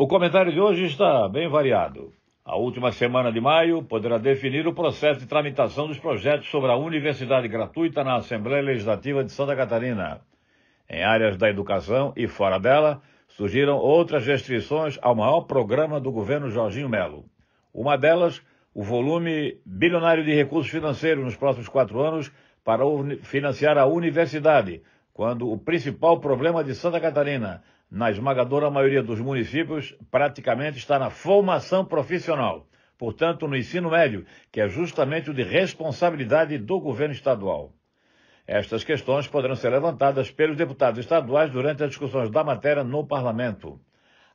O comentário de hoje está bem variado. A última semana de maio poderá definir o processo de tramitação dos projetos sobre a universidade gratuita na Assembleia Legislativa de Santa Catarina. Em áreas da educação e fora dela, surgiram outras restrições ao maior programa do governo Jorginho Melo. Uma delas, o volume bilionário de recursos financeiros nos próximos quatro anos para financiar a universidade, quando o principal problema de Santa Catarina, na esmagadora maioria dos municípios, praticamente está na formação profissional, portanto, no ensino médio, que é justamente o de responsabilidade do governo estadual. Estas questões poderão ser levantadas pelos deputados estaduais durante as discussões da matéria no parlamento.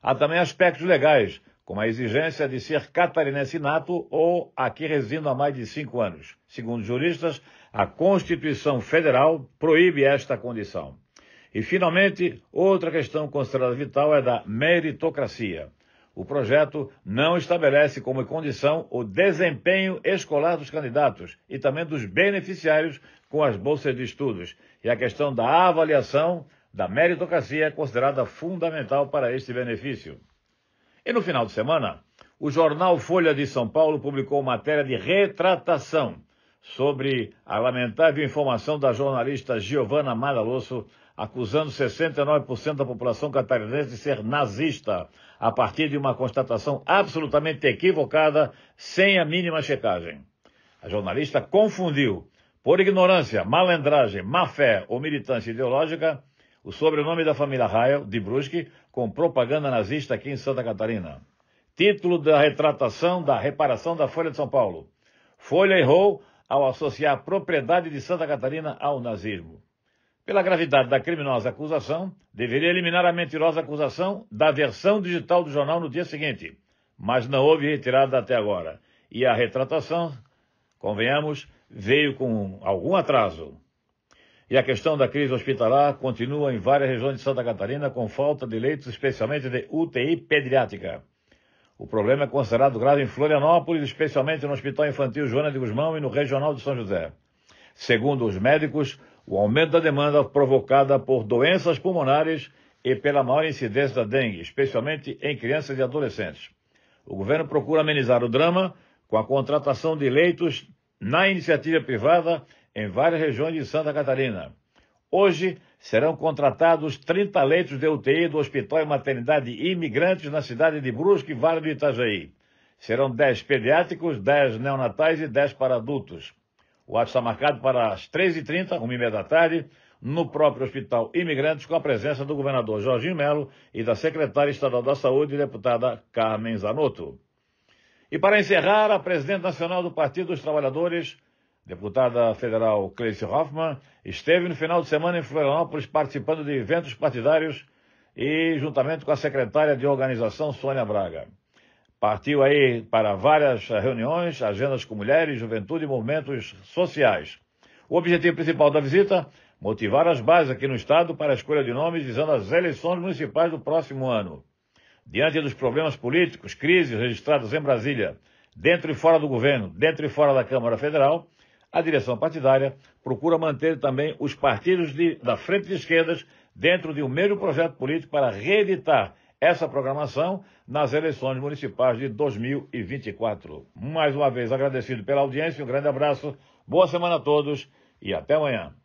Há também aspectos legais, como a exigência de ser catarinense nato ou aqui residindo há mais de cinco anos. Segundo juristas, a Constituição Federal proíbe esta condição. E, finalmente, outra questão considerada vital é da meritocracia. O projeto não estabelece como condição o desempenho escolar dos candidatos e também dos beneficiários com as bolsas de estudos. E a questão da avaliação da meritocracia é considerada fundamental para este benefício. E no final de semana, o jornal Folha de São Paulo publicou matéria de retratação sobre a lamentável informação da jornalista Giovanna Madalosso acusando 69% da população catarinense de ser nazista, a partir de uma constatação absolutamente equivocada, sem a mínima checagem. A jornalista confundiu, por ignorância, malandragem, má fé ou militância ideológica, o sobrenome da família Rael, de Brusque, com propaganda nazista aqui em Santa Catarina. Título da retratação da reparação da Folha de São Paulo. Folha errou ao associar a propriedade de Santa Catarina ao nazismo pela gravidade da criminosa acusação, deveria eliminar a mentirosa acusação da versão digital do jornal no dia seguinte. Mas não houve retirada até agora. E a retratação, convenhamos, veio com algum atraso. E a questão da crise hospitalar continua em várias regiões de Santa Catarina com falta de leitos, especialmente de UTI pediátrica. O problema é considerado grave em Florianópolis, especialmente no Hospital Infantil Joana de Guzmão e no Regional de São José. Segundo os médicos, o aumento da demanda provocada por doenças pulmonares e pela maior incidência da dengue, especialmente em crianças e adolescentes. O governo procura amenizar o drama com a contratação de leitos na iniciativa privada em várias regiões de Santa Catarina. Hoje serão contratados 30 leitos de UTI do Hospital e Maternidade Imigrantes na cidade de Brusque, Vale do Itajaí. Serão 10 pediátricos, 10 neonatais e 10 para adultos. O ato está marcado para as 13h30, 1h30 da tarde, no próprio Hospital Imigrantes, com a presença do governador Jorginho Melo e da secretária estadual da Saúde, deputada Carmen Zanotto. E para encerrar, a presidente nacional do Partido dos Trabalhadores, deputada federal Cleice Hoffmann, esteve no final de semana em Florianópolis participando de eventos partidários e juntamente com a secretária de organização Sônia Braga. Partiu aí para várias reuniões, agendas com mulheres, juventude e movimentos sociais. O objetivo principal da visita motivar as bases aqui no Estado para a escolha de nomes visando as eleições municipais do próximo ano. Diante dos problemas políticos, crises registradas em Brasília, dentro e fora do governo, dentro e fora da Câmara Federal, a direção partidária procura manter também os partidos de, da frente de esquerdas dentro de um mesmo projeto político para reeditar essa programação nas eleições municipais de 2024. Mais uma vez agradecido pela audiência, um grande abraço, boa semana a todos e até amanhã.